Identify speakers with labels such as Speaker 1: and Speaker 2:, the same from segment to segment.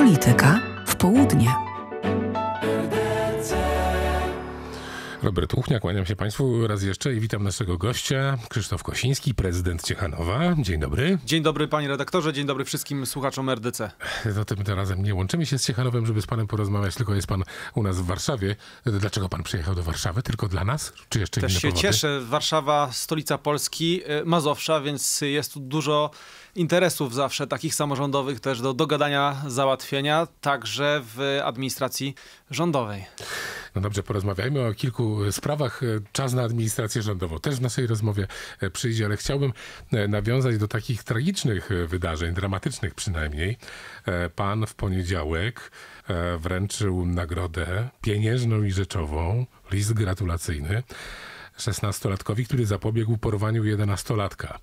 Speaker 1: Polityka w południe.
Speaker 2: Tak, Robert Uchnia, kłaniam się Państwu raz jeszcze i witam naszego gościa, Krzysztof Kosiński, prezydent Ciechanowa. Dzień dobry.
Speaker 1: Dzień dobry Panie redaktorze, dzień dobry wszystkim słuchaczom RDC.
Speaker 2: Zatem tym razem nie łączymy się z Ciechanowem, żeby z Panem porozmawiać, tylko jest Pan u nas w Warszawie. Dlaczego Pan przyjechał do Warszawy? Tylko dla nas? Czy jeszcze Też inne się cieszę.
Speaker 1: Warszawa, stolica Polski, y, Mazowsza, więc jest tu dużo interesów zawsze takich samorządowych też do dogadania, załatwienia, także w administracji rządowej.
Speaker 2: No dobrze, porozmawiajmy o kilku sprawach. Czas na administrację rządową też w naszej rozmowie e, przyjdzie, ale chciałbym e, nawiązać do takich tragicznych e, wydarzeń, dramatycznych przynajmniej. Pan w poniedziałek wręczył nagrodę pieniężną i rzeczową, list gratulacyjny 16-latkowi, który zapobiegł porwaniu 11-latka.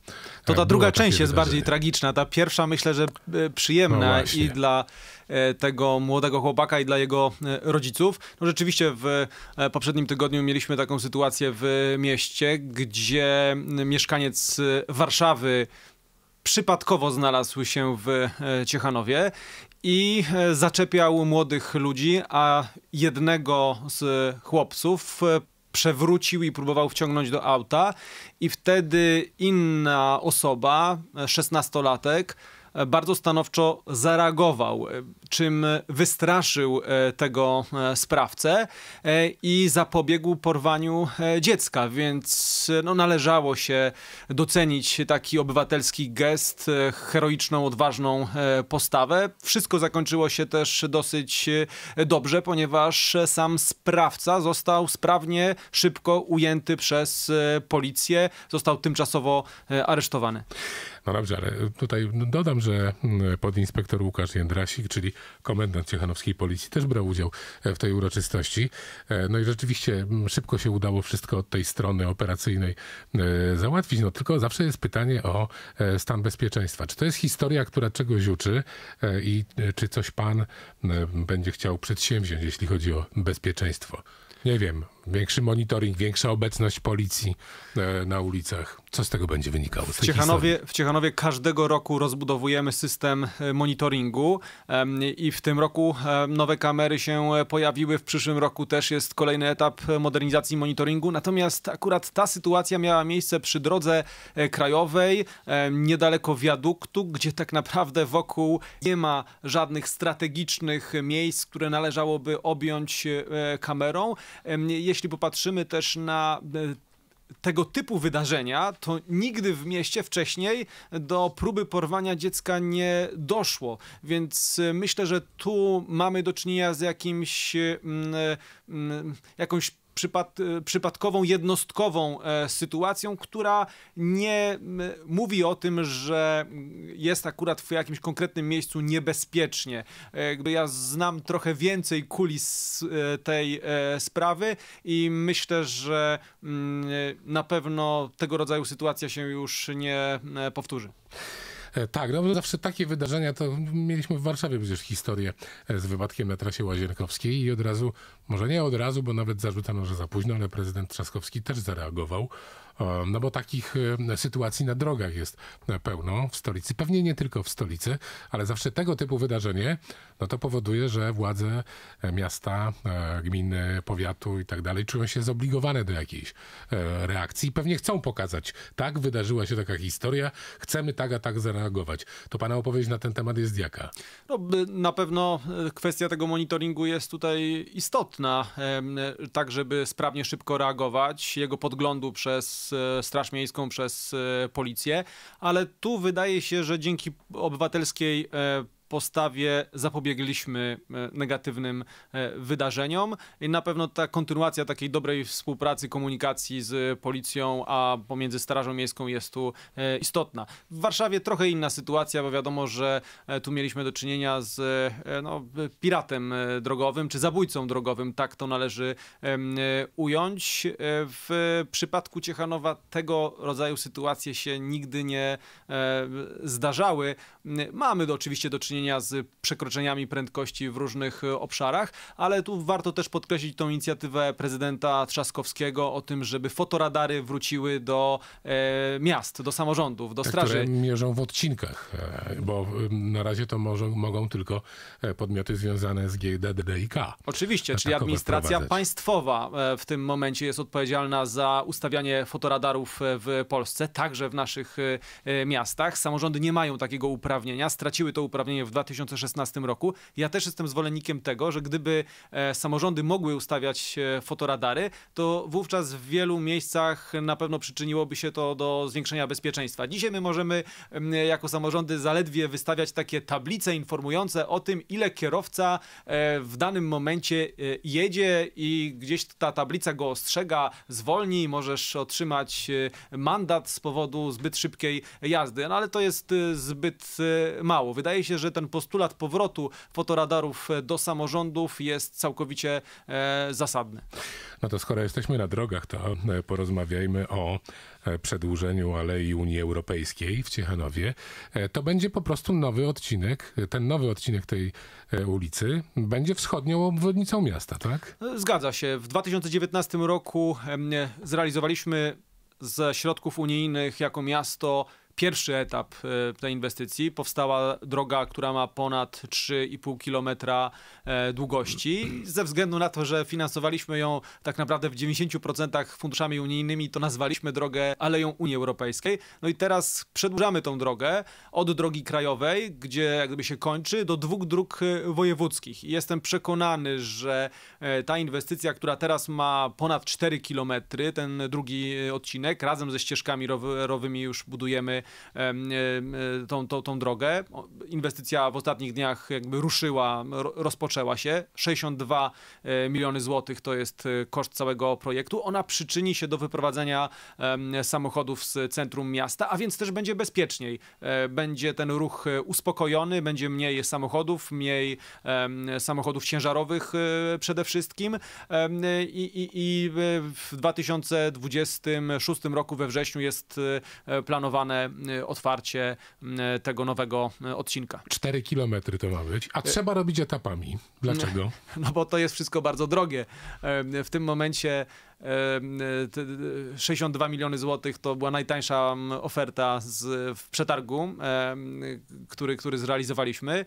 Speaker 2: To ta druga część jest bardziej
Speaker 1: tragiczna. Ta pierwsza myślę, że e, przyjemna no i dla e, tego młodego chłopaka i dla jego e, rodziców. No rzeczywiście w poprzednim tygodniu mieliśmy taką sytuację w mieście, gdzie mieszkaniec Warszawy przypadkowo znalazł się w Ciechanowie i zaczepiał młodych ludzi, a jednego z chłopców przewrócił i próbował wciągnąć do auta i wtedy inna osoba, szesnastolatek, E, bardzo stanowczo zareagował, e, czym wystraszył e, tego sprawcę i zapobiegł porwaniu dziecka, więc no, należało się docenić taki obywatelski gest, heroiczną, odważną postawę. Wszystko zakończyło się też dosyć dobrze, ponieważ sam sprawca został sprawnie, szybko ujęty przez policję, został tymczasowo aresztowany.
Speaker 2: No dobrze, ale tutaj dodam, że mm, podinspektor Łukasz Jędrasik, czyli komendant Ciechanowskiej Policji, też brał udział e, w tej uroczystości. E, no i rzeczywiście mm, szybko się udało wszystko od tej strony operacyjnej e, załatwić. No tylko zawsze jest pytanie o stan bezpieczeństwa. Czy to jest historia, która czegoś uczy i czy coś pan będzie chciał przedsięwziąć, jeśli chodzi o bezpieczeństwo? Nie wiem, większy monitoring, większa obecność policji e, na ulicach. Co z tego będzie wynikało? W Ciechanowie,
Speaker 1: w Ciechanowie każdego roku rozbudowujemy system e, monitoringu i w tym roku e, nowe kamery się pojawiły. W przyszłym roku też jest kolejny etap modernizacji monitoringu. Natomiast akurat ta sytuacja miała miejsce przy drodze krajowej, niedaleko wiaduktu, gdzie tak naprawdę wokół nie ma żadnych strategicznych miejsc, które należałoby objąć kamerą. Jeśli jeśli popatrzymy też na e, tego typu wydarzenia, to nigdy w mieście wcześniej do próby porwania dziecka nie doszło. Więc e, myślę, że tu mamy do czynienia z jakimś, mm, e, mm, jakąś przypad, e, przypadkową, jednostkową e, sytuacją, która nie mówi o tym, że jest akurat w jakimś konkretnym miejscu niebezpiecznie. E, jakby ja znam trochę więcej kulis tej sprawy i myślę, że mm, na pewno tego rodzaju sytuacja się już nie
Speaker 2: powtórzy. E, tak, no zawsze takie wydarzenia, to mieliśmy w Warszawie przecież historię e, z wypadkiem na trasie łazienkowskiej i od razu, może nie od razu, bo nawet zarzucano, że za późno, ale prezydent Trzaskowski też zareagował. E, no bo takich e, sytuacji na drogach jest e, pełno w stolicy. Pewnie nie tylko w stolicy, ale zawsze tego typu wydarzenie, no to powoduje, że władze miasta, gminy, powiatu i tak dalej czują się zobligowane do jakiejś reakcji. Pewnie chcą pokazać, tak, wydarzyła się taka historia, chcemy tak, a tak zareagować. To pana opowieść na ten temat jest jaka?
Speaker 1: No, na pewno kwestia tego monitoringu jest tutaj istotna, tak żeby sprawnie, szybko reagować, jego podglądu przez E, Straż Miejską, przez e, policję, ale tu wydaje się, że dzięki obywatelskiej e, postawie zapobiegliśmy e, negatywnym e, wydarzeniom. I na pewno ta kontynuacja takiej dobrej współpracy, komunikacji z policją, a pomiędzy Strażą Miejską jest tu e, istotna. W Warszawie trochę inna sytuacja, bo wiadomo, że tu mieliśmy do czynienia z no, piratem drogowym, czy zabójcą drogowym, tak to należy ująć. W przypadku Ciechanowa tego rodzaju sytuacje się nigdy nie zdarzały. Mamy do, oczywiście do czynienia czynienia z przekroczeniami prędkości w różnych e, obszarach, ale tu warto też podkreślić tą inicjatywę prezydenta Trzaskowskiego o tym, żeby fotoradary wróciły do e, miast, do samorządów, do straży. Które
Speaker 2: mierzą w odcinkach, e, bo na razie to może, mogą tylko e, podmioty związane z GDD i K.
Speaker 1: Oczywiście, czyli administracja państwowa w tym momencie jest odpowiedzialna za ustawianie fotoradarów w Polsce, także w naszych miastach. Samorządy nie mają takiego uprawnienia, straciły to uprawnienie w 2016 roku. Ja też jestem zwolennikiem tego, że gdyby e, samorządy mogły ustawiać e, fotoradary, to wówczas w wielu miejscach na pewno przyczyniłoby się to do zwiększenia bezpieczeństwa. Dzisiaj my możemy jako samorządy zaledwie wystawiać takie tablice informujące o tym, ile kierowca e, w danym momencie jedzie i gdzieś ta tablica go ostrzega, zwolni, możesz otrzymać mandat z powodu zbyt szybkiej jazdy. No ale to jest zbyt mało. Wydaje się, że ten postulat powrotu fotoradarów e, do samorządów jest całkowicie e, zasadny.
Speaker 2: No to skoro jesteśmy na drogach, to e, porozmawiajmy o przedłużeniu Alei Unii Europejskiej w Ciechanowie. To będzie po prostu nowy odcinek, ten nowy odcinek tej ulicy będzie wschodnią obwodnicą miasta, tak?
Speaker 1: Zgadza się. W 2019 roku zrealizowaliśmy ze środków unijnych jako miasto pierwszy etap e, tej inwestycji. Powstała droga, która ma ponad 3,5 kilometra e, długości. Ze względu na to, że finansowaliśmy ją tak naprawdę w 90% funduszami unijnymi, to nazwaliśmy drogę Aleją Unii Europejskiej. No i teraz przedłużamy tą drogę od drogi krajowej, gdzie jakby się kończy, do dwóch dróg e, wojewódzkich. I jestem przekonany, że ta inwestycja, która teraz ma ponad 4 kilometry, ten drugi odcinek, razem ze ścieżkami rowerowymi już budujemy E, tą, tą, tą drogę. Inwestycja w ostatnich dniach jakby ruszyła, rozpoczęła się. 62 e, miliony złotych to jest e, koszt całego projektu. Ona przyczyni się do wyprowadzenia samochodów z centrum miasta, a więc też będzie bezpieczniej. Będzie ten ruch uspokojony, będzie mniej samochodów, mniej samochodów ciężarowych przede wszystkim. I, i, i w 2026 roku we wrześniu jest planowane Y, otwarcie y, tego nowego y, odcinka.
Speaker 2: Cztery kilometry to ma być, a trzeba robić etapami. Dlaczego?
Speaker 1: No bo to jest wszystko bardzo drogie. E, w tym momencie 62 miliony złotych to była najtańsza mm, oferta z, w przetargu, który, który zrealizowaliśmy.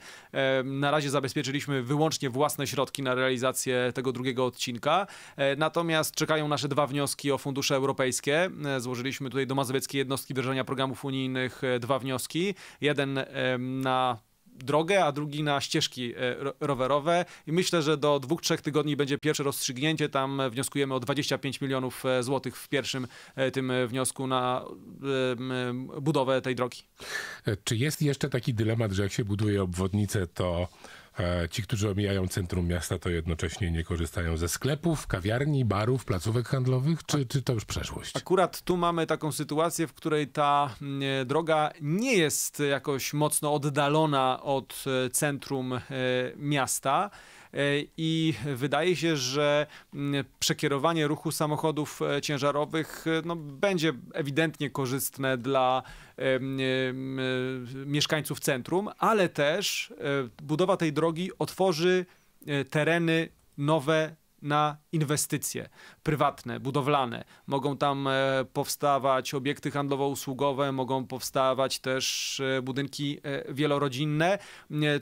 Speaker 1: Na razie zabezpieczyliśmy wyłącznie własne środki na realizację tego drugiego odcinka. E, natomiast czekają nasze dwa wnioski o fundusze europejskie. E, złożyliśmy tutaj do Mazowieckiej Jednostki Wdrażania Programów Unijnych e, dwa wnioski. Jeden na drogę, a drugi na ścieżki e, rowerowe i myślę, że do dwóch, trzech tygodni będzie pierwsze rozstrzygnięcie, tam wnioskujemy o 25 milionów e, złotych w pierwszym e, tym wniosku na budowę tej drogi.
Speaker 2: Czy jest jeszcze taki dylemat, że jak się buduje obwodnicę, to E, ci, którzy omijają centrum miasta, to jednocześnie nie korzystają ze sklepów, kawiarni, barów, placówek handlowych, czy, czy to już przeszłość?
Speaker 1: Akurat tu mamy taką sytuację, w której ta mm, e, droga nie jest jakoś mocno oddalona od e, centrum miasta i wydaje się, że mm, przekierowanie ruchu samochodów ciężarowych no, będzie ewidentnie korzystne dla mieszkańców centrum, ale też budowa tej drogi drogi otworzy e, tereny nowe na inwestycje prywatne, budowlane. Mogą tam e, powstawać obiekty handlowo-usługowe, mogą powstawać też e, budynki wielorodzinne.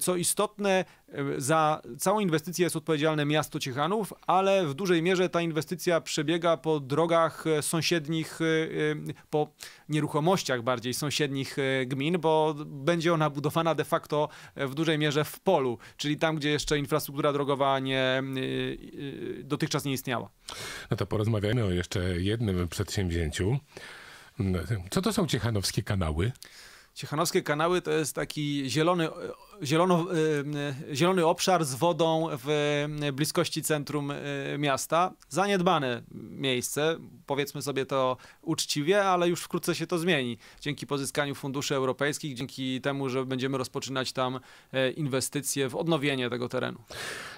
Speaker 1: Co istotne, za całą inwestycję jest odpowiedzialne miasto Ciechanów, ale w dużej mierze ta inwestycja przebiega po drogach e, sąsiednich, e, e, po nieruchomościach bardziej sąsiednich gmin, bo będzie ona budowana de facto w dużej mierze w polu, czyli tam, gdzie jeszcze infrastruktura drogowa nie, dotychczas nie istniała.
Speaker 2: No to porozmawiajmy o jeszcze jednym przedsięwzięciu. Co to są ciechanowskie kanały?
Speaker 1: Ciechanowskie kanały to jest taki zielony zielono, y, y, zielony obszar z wodą w y, bliskości centrum miasta. Zaniedbane miejsce, powiedzmy sobie to uczciwie, ale już wkrótce się to zmieni. Dzięki pozyskaniu funduszy europejskich, dzięki temu, że będziemy rozpoczynać tam inwestycje w odnowienie tego terenu.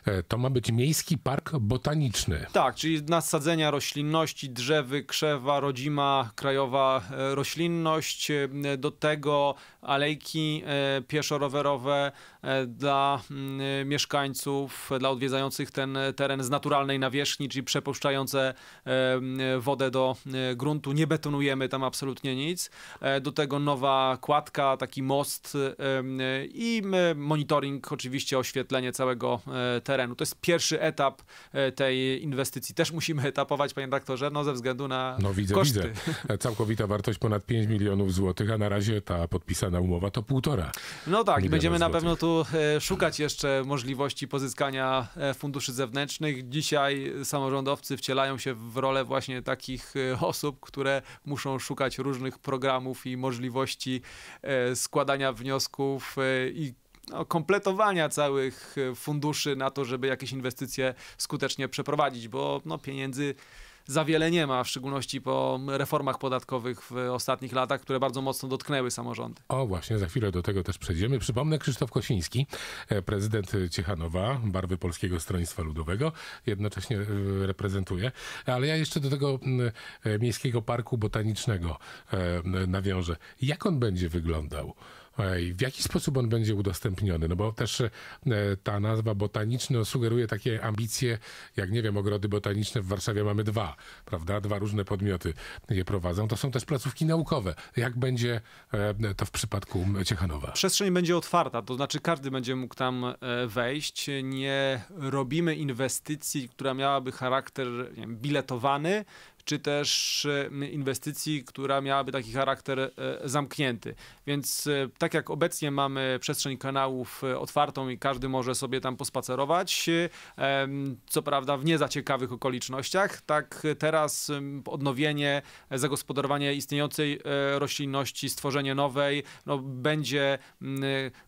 Speaker 2: E, to ma być miejski park botaniczny.
Speaker 1: Tak, czyli nasadzenia roślinności, drzewy, krzewa, rodzima, krajowa e, roślinność, e, do tego alejki pieszo-rowerowe, E, dla mm, e, mieszkańców, dla odwiedzających ten e, teren z naturalnej nawierzchni, czyli przepuszczające wodę do gruntu, nie betonujemy tam absolutnie nic. Do tego nowa kładka, taki most i monitoring, oczywiście oświetlenie całego terenu. To jest pierwszy etap tej inwestycji. Też musimy etapować, panie doktorze, no ze względu na No widzę, koszty.
Speaker 2: widzę. Całkowita wartość ponad 5 milionów złotych, a na razie ta podpisana umowa to półtora.
Speaker 1: No tak, i będziemy na pewno pewno tu e, szukać jeszcze możliwości pozyskania e, funduszy zewnętrznych. Dzisiaj samorządowcy wcielają się w rolę właśnie takich e, osób, które muszą szukać różnych programów i możliwości składania wniosków i no, kompletowania całych funduszy na to, żeby jakieś inwestycje skutecznie przeprowadzić, bo no, pieniędzy za wiele nie ma, w szczególności po reformach podatkowych w ostatnich latach, które bardzo mocno dotknęły samorządy.
Speaker 2: O właśnie, za chwilę do tego też przejdziemy. Przypomnę, Krzysztof Kosiński, e, prezydent Ciechanowa, barwy Polskiego Stronnictwa Ludowego, jednocześnie e, reprezentuje. Ale ja jeszcze do tego e, Miejskiego Parku Botanicznego nawiążę. Jak on będzie wyglądał? E, w jaki sposób on będzie udostępniony? No bo też e, ta nazwa botaniczna sugeruje takie ambicje, jak nie wiem, ogrody botaniczne w Warszawie mamy dwa, prawda? Dwa różne podmioty je prowadzą. To są też placówki naukowe. Jak będzie e, to w przypadku Ciechanowa?
Speaker 1: Przestrzeń będzie otwarta, to znaczy każdy będzie mógł tam wejść. Nie robimy inwestycji, która miałaby charakter wiem, biletowany, czy też e, inwestycji, która miałaby taki charakter e, zamknięty. Więc e, tak jak obecnie mamy przestrzeń kanałów otwartą i każdy może sobie tam pospacerować, co prawda w niezaciekawych okolicznościach, tak teraz odnowienie, zagospodarowanie istniejącej roślinności, stworzenie nowej, no, będzie mm,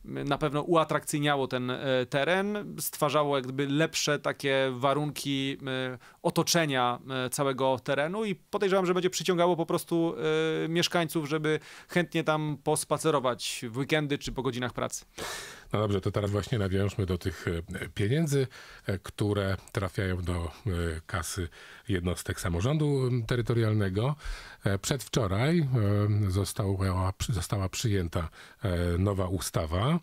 Speaker 1: na pewno uatrakcyjniało ten teren, stwarzało jakby lepsze takie warunki otoczenia całego terenu, terenu i podejrzewam, że będzie przyciągało po prostu e, mieszkańców, żeby chętnie tam pospacerować w weekendy czy po godzinach pracy.
Speaker 2: No dobrze, to teraz właśnie nawiążmy do tych e, pieniędzy, e, które trafiają do e, kasy jednostek samorządu terytorialnego. Przedwczoraj została, została przyjęta nowa ustawa.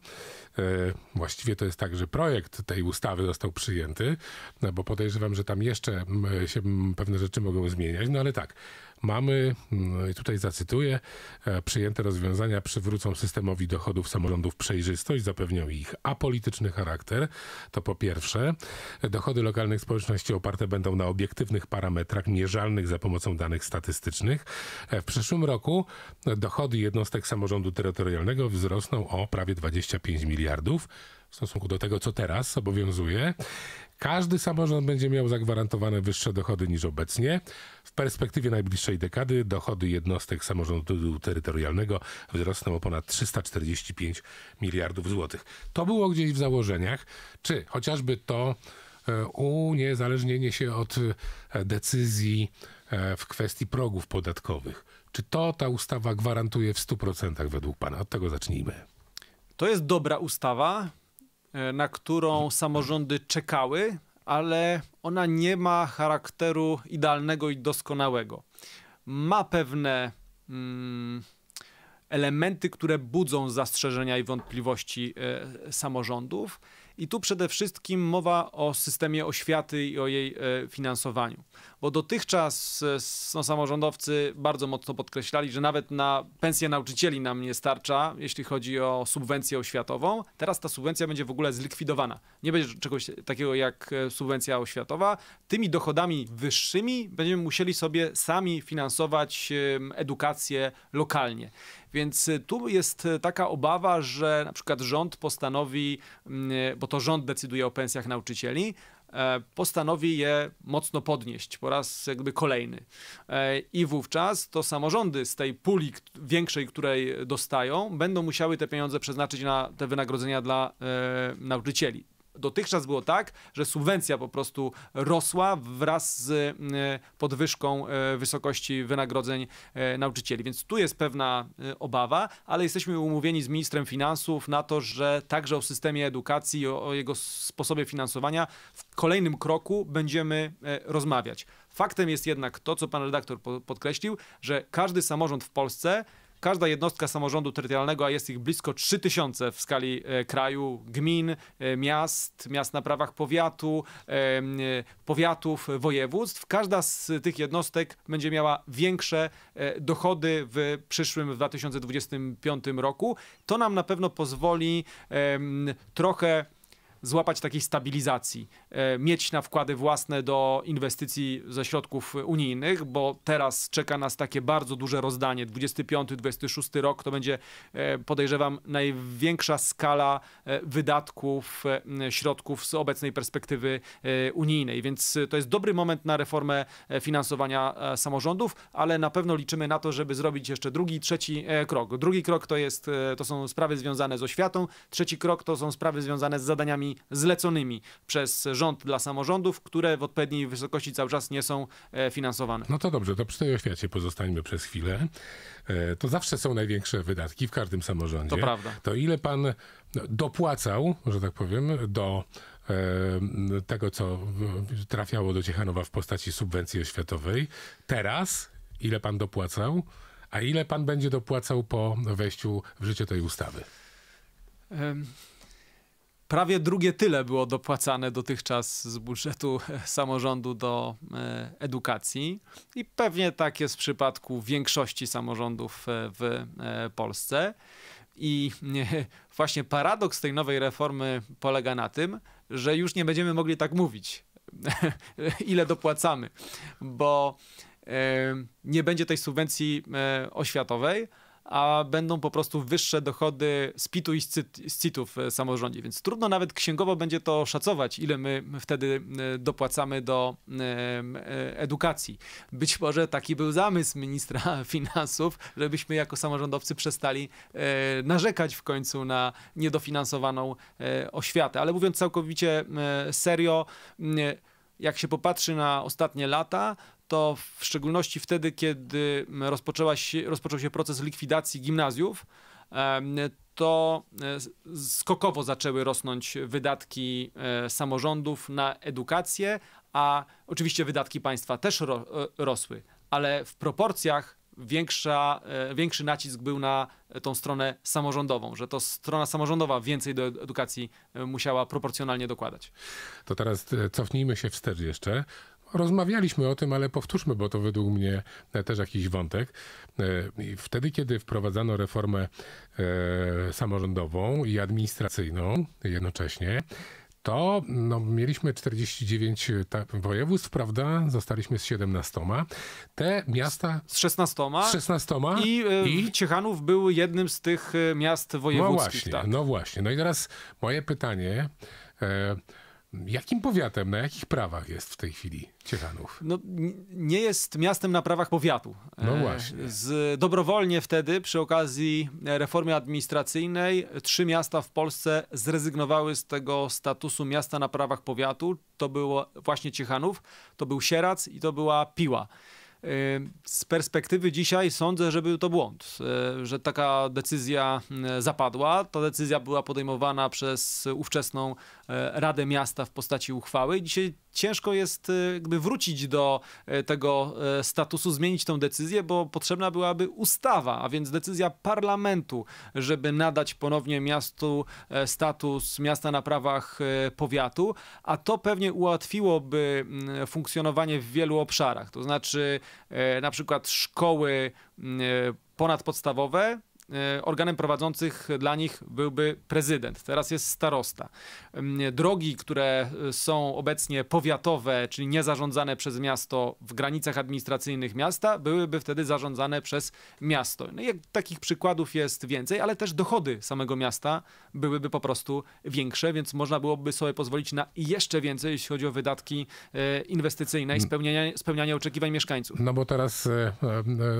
Speaker 2: Właściwie to jest tak, że projekt tej ustawy został przyjęty, no bo podejrzewam, że tam jeszcze się pewne rzeczy mogą zmieniać, no ale tak, mamy, no i tutaj zacytuję, e, przyjęte rozwiązania przywrócą systemowi dochodów samorządów przejrzystość, zapewnią ich apolityczny charakter. To po pierwsze. Dochody lokalnych społeczności oparte będą na obiektywnych parametrach mierzalnych za pomocą danych statystycznych. E, w przyszłym roku dochody jednostek samorządu terytorialnego wzrosną o prawie 25 miliardów w stosunku do tego, co teraz obowiązuje. Każdy samorząd będzie miał zagwarantowane wyższe dochody niż obecnie. W perspektywie najbliższej dekady dochody jednostek samorządu terytorialnego wzrosną o ponad 345 miliardów złotych. To było gdzieś w założeniach, czy chociażby to e, uniezależnienie się od e, decyzji e, w kwestii progów podatkowych. Czy to ta ustawa gwarantuje w 100% według Pana? Od tego zacznijmy.
Speaker 1: To jest dobra ustawa, E, na którą samorządy czekały, ale ona nie ma charakteru idealnego i doskonałego. Ma pewne mm, elementy, które budzą zastrzeżenia i wątpliwości y, samorządów. I tu przede wszystkim mowa o systemie oświaty i o jej e, finansowaniu. Bo dotychczas e, no, samorządowcy bardzo mocno podkreślali, że nawet na pensję nauczycieli nam nie starcza, jeśli chodzi o subwencję oświatową. Teraz ta subwencja będzie w ogóle zlikwidowana. Nie będzie czegoś takiego jak e, subwencja oświatowa. Tymi dochodami wyższymi będziemy musieli sobie sami finansować edukację lokalnie. Więc y, tu jest y, taka obawa, że na przykład rząd postanowi, mm, y, bo to rząd decyduje o pensjach nauczycieli, e, postanowi je mocno podnieść po raz jakby kolejny. E, I wówczas to samorządy z tej puli większej, której dostają, będą musiały te pieniądze przeznaczyć na te wynagrodzenia dla e, nauczycieli. Dotychczas było tak, że subwencja po prostu rosła wraz z e, podwyżką e, wysokości wynagrodzeń e, nauczycieli. Więc tu jest pewna obawa, ale jesteśmy umówieni z ministrem finansów na to, że także o systemie edukacji, o, o jego sposobie finansowania w kolejnym kroku będziemy rozmawiać. Faktem jest jednak to, co pan redaktor podkreślił, że każdy samorząd w Polsce każda jednostka samorządu terytorialnego, a jest ich blisko 3000 w skali e, kraju, gmin, e, miast, miast na prawach powiatu, e, powiatów, województw, każda z tych jednostek będzie miała większe dochody w przyszłym, w 2025 roku. To nam na pewno pozwoli trochę złapać takiej stabilizacji, e, mieć na wkłady własne do inwestycji ze środków unijnych, bo teraz czeka nas takie bardzo duże rozdanie. 25-26 rok to będzie, e, podejrzewam, największa skala e, wydatków środków z obecnej perspektywy unijnej, więc to jest dobry moment na reformę finansowania samorządów, ale na pewno liczymy na to, żeby zrobić jeszcze drugi, trzeci krok. Drugi krok to, jest, to są sprawy związane z oświatą, trzeci krok to są sprawy związane z zadaniami zleconymi przez rząd dla samorządów, które w odpowiedniej wysokości cały czas nie są e, finansowane.
Speaker 2: No to dobrze, to przy tej oświacie pozostańmy przez chwilę. E, to zawsze są największe wydatki w każdym samorządzie. To prawda. To ile pan no, dopłacał, że tak powiem, do e, tego, co trafiało do Ciechanowa w postaci subwencji oświatowej. Teraz ile pan dopłacał, a ile pan będzie dopłacał po wejściu w życie tej ustawy? Um. Prawie drugie tyle było dopłacane
Speaker 1: dotychczas z budżetu samorządu do e, edukacji i pewnie tak jest w przypadku większości samorządów e, w e, Polsce. I właśnie paradoks tej nowej reformy polega na tym, że już nie będziemy mogli tak mówić, ile dopłacamy, bo nie będzie tej subwencji oświatowej, a będą po prostu wyższe dochody z PIT-u i z cit u w e, samorządzie, więc trudno nawet księgowo będzie to szacować, ile my wtedy e, dopłacamy do e, edukacji. Być może taki był zamysł ministra finansów, żebyśmy jako samorządowcy przestali narzekać w końcu na niedofinansowaną oświatę, ale mówiąc całkowicie serio, jak się popatrzy na ostatnie lata, to w szczególności wtedy, kiedy mm, rozpoczęła się, rozpoczął się proces likwidacji gimnazjów, to e, skokowo zaczęły rosnąć wydatki e, samorządów na edukację, a oczywiście wydatki państwa też ro, e, rosły, ale w proporcjach większa, większy nacisk był na tą stronę samorządową, że to strona samorządowa więcej do edukacji musiała proporcjonalnie dokładać.
Speaker 2: To teraz cofnijmy się wstecz jeszcze. Rozmawialiśmy o tym, ale powtórzmy, bo to według mnie też jakiś wątek. E, wtedy, kiedy wprowadzano reformę e, samorządową i administracyjną jednocześnie, to no, mieliśmy 49 e, województw, prawda? Zostaliśmy z 17. Te miasta. Z 16. Z 16. I, i... Ciechanów był jednym z tych miast no wojewódzkich. No właśnie, tak. no właśnie. No i teraz moje pytanie. Jakim powiatem, na jakich prawach jest w tej chwili Ciechanów?
Speaker 1: No, nie jest miastem na prawach powiatu.
Speaker 2: No e, właśnie.
Speaker 1: Z, dobrowolnie wtedy, przy okazji e, reformy administracyjnej, trzy miasta w Polsce zrezygnowały z tego statusu miasta na prawach powiatu. To było właśnie Ciechanów, to był Sierac i to była Piła. Z perspektywy dzisiaj sądzę, że był to błąd, y, że taka decyzja y, zapadła. Ta decyzja była podejmowana przez ówczesną y, Radę Miasta w postaci uchwały. Dzisiaj ciężko jest gdy wrócić do tego statusu, zmienić tą decyzję, bo potrzebna byłaby ustawa, a więc decyzja parlamentu, żeby nadać ponownie miastu status miasta na prawach powiatu, a to pewnie ułatwiłoby mm, funkcjonowanie w wielu obszarach. To znaczy E, na przykład szkoły mm, e, ponadpodstawowe E, organem prowadzących dla nich byłby prezydent, teraz jest starosta. E, drogi, które e, są obecnie powiatowe, czyli niezarządzane przez miasto w granicach administracyjnych miasta, byłyby wtedy zarządzane przez miasto. No jak takich przykładów jest więcej, ale też dochody samego miasta byłyby po prostu większe, więc można byłoby sobie pozwolić na jeszcze więcej, jeśli chodzi o wydatki inwestycyjne i mm. spełnianie, oczekiwań mieszkańców.
Speaker 2: No bo teraz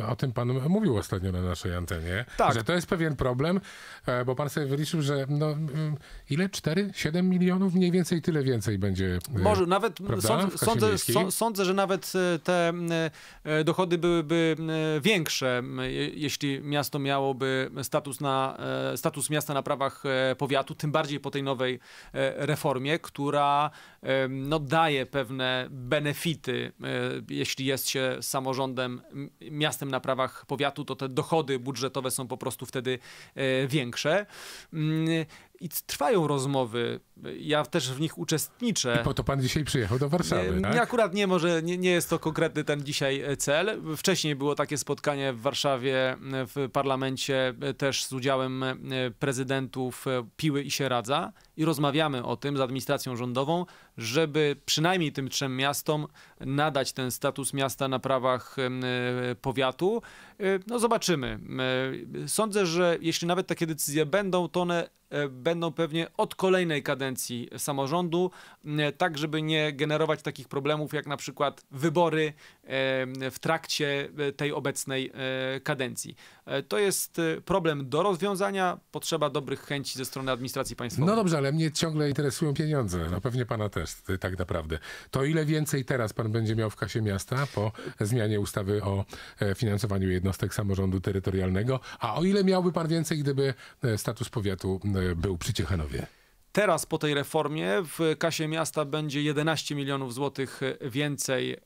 Speaker 2: o tym pan mówił ostatnio na naszej antenie. Tak, dobrze, to jest pewien problem, e, bo pan sobie wyliczył, że no, mm, ile? 4? 7 milionów? Mniej więcej tyle więcej będzie. E, Może nawet sąd, sądzę,
Speaker 1: sądzę, że nawet e, te dochody byłyby większe, jeśli miasto miałoby status, na, status miasta na prawach powiatu, tym bardziej po tej nowej reformie, która no, daje pewne benefity, jeśli jest się samorządem, miastem na prawach powiatu, to te dochody budżetowe są po prostu prostu wtedy e, większe. Mm, i trwają rozmowy. Ja też w nich uczestniczę. I po
Speaker 2: to pan dzisiaj przyjechał do Warszawy, nie, tak?
Speaker 1: Akurat nie, może nie, nie jest to konkretny ten dzisiaj e, cel. Wcześniej było takie spotkanie w Warszawie e, w parlamencie e, też z udziałem prezydentów Piły i Sieradza i rozmawiamy o tym z administracją rządową, żeby przynajmniej tym trzem miastom nadać ten status miasta na prawach powiatu. No zobaczymy. Sądzę, że jeśli nawet takie decyzje będą, to one E, będą pewnie od kolejnej kadencji samorządu, e, tak żeby nie generować takich problemów jak na przykład wybory e, w trakcie tej obecnej kadencji. To jest problem do rozwiązania, potrzeba dobrych chęci ze strony administracji państwowej. No
Speaker 2: dobrze, ale mnie ciągle interesują pieniądze, no pewnie pana też tak naprawdę. To ile więcej teraz pan będzie miał w kasie miasta po zmianie ustawy o finansowaniu jednostek samorządu terytorialnego, a o ile miałby pan więcej, gdyby status powiatu E, był przy Ciechanowie?
Speaker 1: Teraz po tej reformie w kasie miasta będzie 11 milionów złotych więcej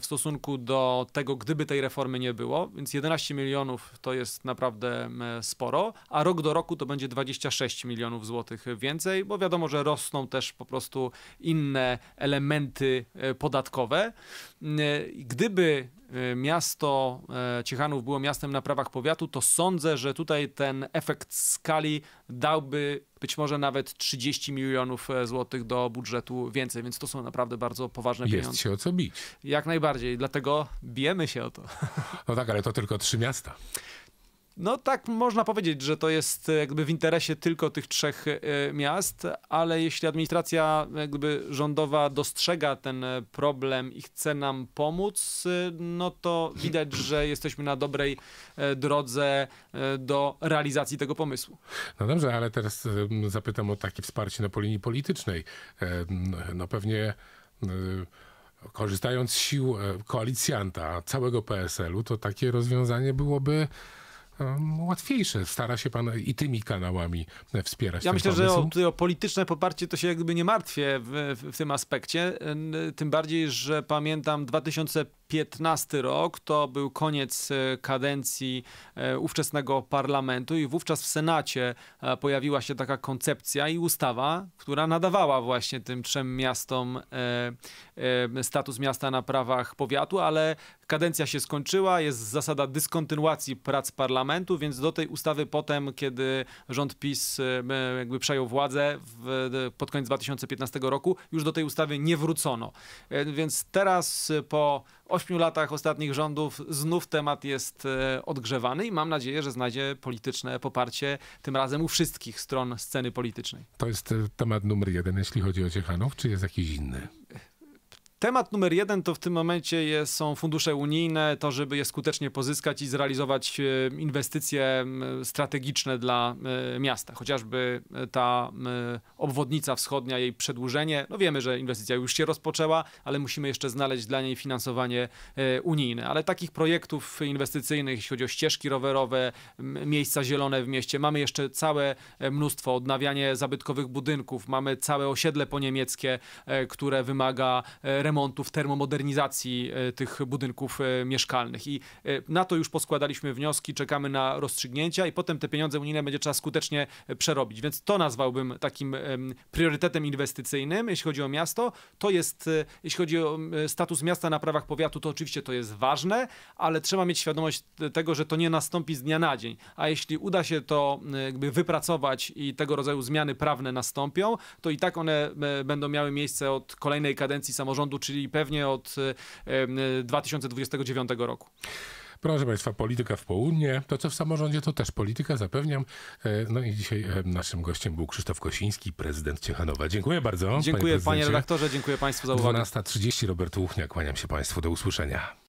Speaker 1: w stosunku do tego, gdyby tej reformy nie było, więc 11 milionów to jest naprawdę sporo, a rok do roku to będzie 26 milionów złotych więcej, bo wiadomo, że rosną też po prostu inne elementy e, podatkowe. Gdyby E, miasto e, Ciechanów było miastem na prawach powiatu, to sądzę, że tutaj ten efekt skali dałby być może nawet 30 milionów e, złotych do budżetu więcej, więc to są naprawdę bardzo poważne pieniądze. Jest się o co bić. Jak najbardziej, dlatego bijemy się o to.
Speaker 2: No tak, ale to tylko trzy miasta.
Speaker 1: No tak można powiedzieć, że to jest e, jakby w interesie tylko tych trzech e, miast, ale jeśli administracja e, jakby rządowa dostrzega ten problem i chce nam pomóc, no to widać, że jesteśmy na dobrej drodze do realizacji tego pomysłu.
Speaker 2: No dobrze, ale teraz zapytam o takie wsparcie na linii politycznej. No pewnie korzystając z sił koalicjanta całego PSL-u, to takie rozwiązanie byłoby łatwiejsze. Stara się pan i tymi kanałami wspierać. Ja myślę, pomysł.
Speaker 1: że o, o polityczne poparcie to się jakby nie martwię w, w, w tym aspekcie. Tym bardziej, że pamiętam 2005 15 rok to był koniec e, kadencji e, ówczesnego parlamentu i wówczas w Senacie e, pojawiła się taka koncepcja i ustawa, która nadawała właśnie tym trzem miastom status miasta na prawach powiatu, ale kadencja się skończyła, jest zasada dyskontynuacji prac parlamentu, więc do tej ustawy potem, kiedy rząd PiS jakby przejął władzę w, pod koniec 2015 roku, już do tej ustawy nie wrócono. Więc teraz po ośmiu latach ostatnich rządów znów temat jest e, odgrzewany i mam nadzieję, że znajdzie polityczne poparcie tym razem u wszystkich stron sceny politycznej.
Speaker 2: To jest e, temat numer jeden, jeśli chodzi o Ciechanów, czy jest jakiś inny?
Speaker 1: Temat numer jeden to w tym momencie jest, są fundusze unijne, to żeby je skutecznie pozyskać i zrealizować e, inwestycje strategiczne dla e, miasta, chociażby e, ta obwodnica wschodnia, jej przedłużenie. No wiemy, że inwestycja już się rozpoczęła, ale musimy jeszcze znaleźć dla niej finansowanie unijne. Ale takich projektów inwestycyjnych, jeśli chodzi o ścieżki rowerowe, miejsca zielone w mieście, mamy jeszcze całe mnóstwo, odnawianie zabytkowych budynków, mamy całe osiedle poniemieckie, które wymaga remontów, termomodernizacji e, tych budynków e, mieszkalnych. I e, na to już poskładaliśmy wnioski, czekamy na rozstrzygnięcia i potem te pieniądze unijne będzie trzeba skutecznie przerobić. Więc to nazwałbym takim priorytetem inwestycyjnym, jeśli chodzi o miasto. To jest, jeśli chodzi o status miasta na prawach powiatu, to oczywiście to jest ważne, ale trzeba mieć świadomość tego, że to nie nastąpi z dnia na dzień. A jeśli uda się to jakby wypracować i tego rodzaju zmiany prawne nastąpią, to i tak one będą miały miejsce od kolejnej kadencji samorządu rządu, czyli pewnie od 2029 e, roku.
Speaker 2: Proszę Państwa, polityka w południe, to co w samorządzie, to też polityka, zapewniam. E, no i dzisiaj e, naszym gościem był Krzysztof Kosiński, prezydent Ciechanowa. Dziękuję bardzo. Dziękuję panie, panie redaktorze,
Speaker 1: dziękuję Państwu za uwagę.
Speaker 2: 12.30, Robert Uchnia, kłaniam się Państwu, do usłyszenia.